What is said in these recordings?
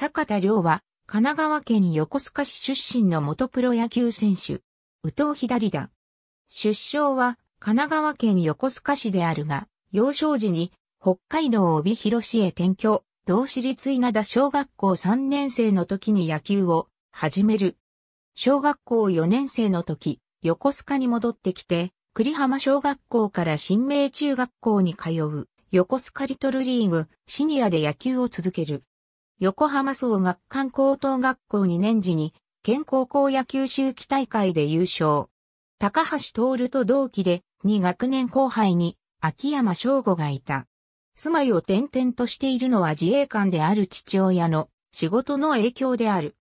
坂田良は、神奈川県横須賀市出身の元プロ野球選手、宇藤左だ。出生は、神奈川県横須賀市であるが、幼少時に、北海道帯広市へ転居、同市立稲田小学校3年生の時に野球を始める。小学校4年生の時、横須賀に戻ってきて、栗浜小学校から新明中学校に通う、横須賀リトルリーグ、シニアで野球を続ける。横浜総学館高等学校2年時に、県高校野球周期大会で優勝。高橋徹と同期で、2学年後輩に、秋山翔吾がいた。住まいを転々としているのは自衛官である父親の仕事の影響である。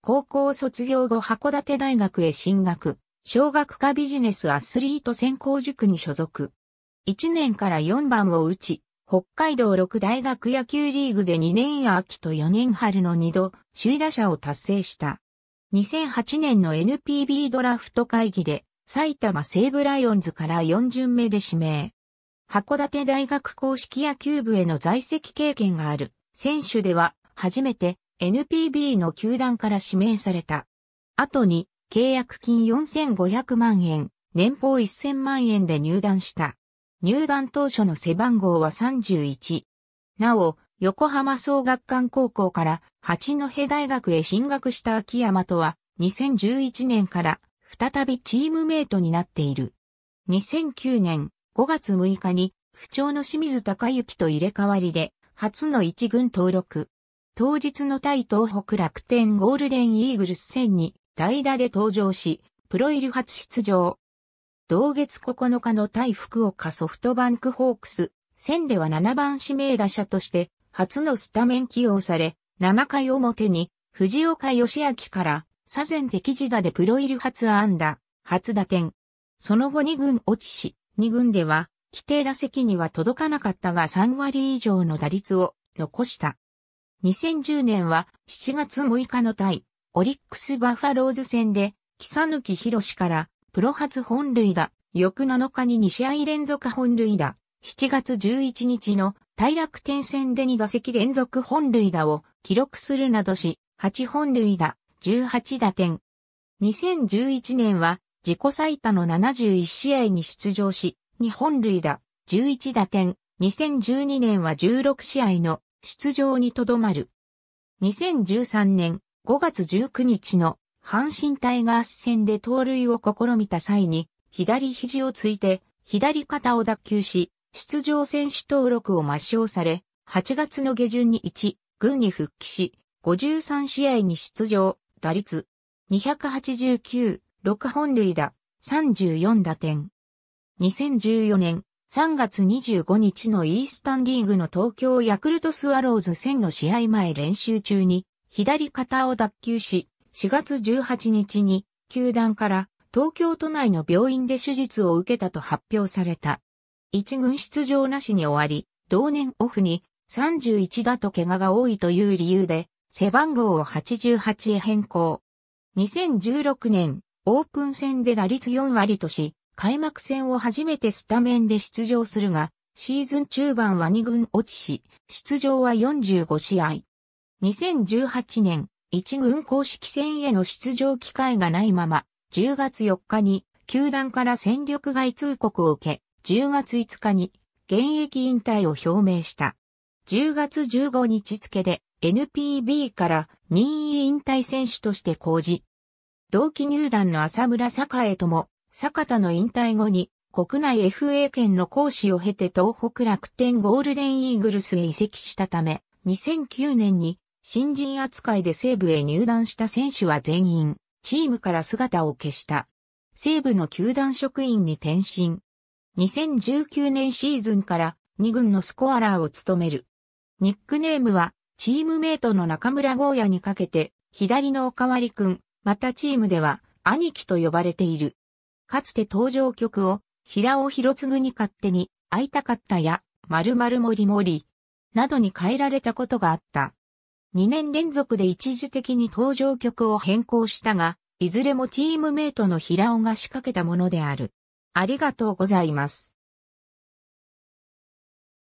高校卒業後函館大学へ進学、小学科ビジネスアスリート専攻塾に所属。1年から4番を打ち、北海道六大学野球リーグで2年秋と4年春の2度、首位打者を達成した。2008年の NPB ドラフト会議で、埼玉西武ライオンズから4巡目で指名。函館大学公式野球部への在籍経験がある選手では、初めて NPB の球団から指名された。後に、契約金4500万円、年俸1000万円で入団した。入団当初の背番号は31。なお、横浜総学館高校から八戸大学へ進学した秋山とは2011年から再びチームメイトになっている。2009年5月6日に不調の清水隆之と入れ替わりで初の一軍登録。当日の対東北楽天ゴールデンイーグルス戦に代打で登場し、プロ入り初出場。同月9日の対福岡ソフトバンクホークス戦では7番指名打者として初のスタメン起用され、7回表に藤岡義明から左前敵地打でプロ入り初安打、初打点。その後2軍落ちし、2軍では規定打席には届かなかったが3割以上の打率を残した。2010年は7月6日の対オリックスバファローズ戦で、木佐抜博士からプロ初本塁打、翌7日に2試合連続本塁打、7月11日の大楽天戦で2打席連続本塁打を記録するなどし、8本塁打、18打点。2011年は自己最多の71試合に出場し、2本塁打、11打点。2012年は16試合の出場にとどまる。2013年5月19日の阪神タイガース戦で盗塁を試みた際に、左肘をついて、左肩を脱臼し、出場選手登録を抹消され、8月の下旬に1、軍に復帰し、53試合に出場、打率、289、6本塁打、34打点。2014年3月25日のイースタンリーグの東京ヤクルトスワローズ戦の試合前練習中に左肩を脱臼し4月18日に、球団から東京都内の病院で手術を受けたと発表された。一軍出場なしに終わり、同年オフに31だと怪我が多いという理由で、背番号を88へ変更。2016年、オープン戦で打率4割とし、開幕戦を初めてスタメンで出場するが、シーズン中盤は2軍落ちし、出場は45試合。2018年、一軍公式戦への出場機会がないまま、10月4日に球団から戦力外通告を受け、10月5日に現役引退を表明した。10月15日付で NPB から任意引退選手として公示。同期入団の浅村栄とも、坂田の引退後に国内 FA 権の講師を経て東北楽天ゴールデンイーグルスへ移籍したため、2009年に新人扱いで西武へ入団した選手は全員、チームから姿を消した。西武の球団職員に転身。2019年シーズンから2軍のスコアラーを務める。ニックネームは、チームメイトの中村豪也にかけて、左のおかわりくん、またチームでは、兄貴と呼ばれている。かつて登場曲を、平尾博次に勝手に、会いたかったや、〇〇もりもり、などに変えられたことがあった。2年連続で一時的に登場曲を変更したが、いずれもチームメイトの平尾が仕掛けたものである。ありがとうございます。